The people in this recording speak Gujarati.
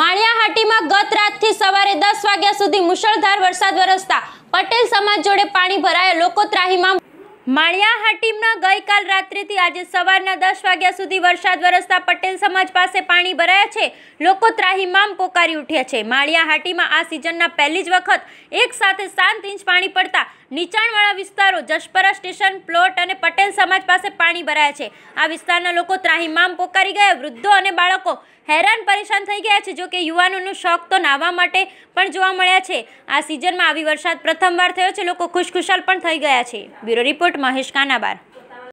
માળિયાહાટીમાં ગત રાતથી સવારે દસ વાગ્યા સુધી મુશળધાર વરસાદ વરસતા પટેલ સમાજ જોડે પાણી ભરાયા લોકો ત્રાહીમાં માળિયાહાટીમાં ગઈકાલ રાત્રિથી આજે સવારના દસ વાગ્યા સુધી વરસાદ વરસતા પટેલ સમાજ પાસે પાણી ભરાયા છે લોકો ત્રાહીમામ પોકારી ઉઠ્યા છે માળિયાહાટીમાં આ સિઝનના પહેલી જ વખત એક સાથે સાત ઇંચ પાણી પડતા નીચાણવાળા વિસ્તારો જશપરા સ્ટેશન પ્લોટ અને પટેલ સમાજ પાસે પાણી ભરાયા છે આ વિસ્તારના લોકો ત્રાહિમામ પોકારી ગયા વૃદ્ધો અને બાળકો હેરાન પરેશાન થઈ ગયા છે જો કે યુવાનોનો શોખ તો નાહવા માટે પણ જોવા મળ્યા છે આ સિઝનમાં આવી વરસાદ પ્રથમવાર થયો છે લોકો ખુશખુશાલ પણ થઈ ગયા છે બ્યુરો રિપોર્ટ મહેશ કાનાબાર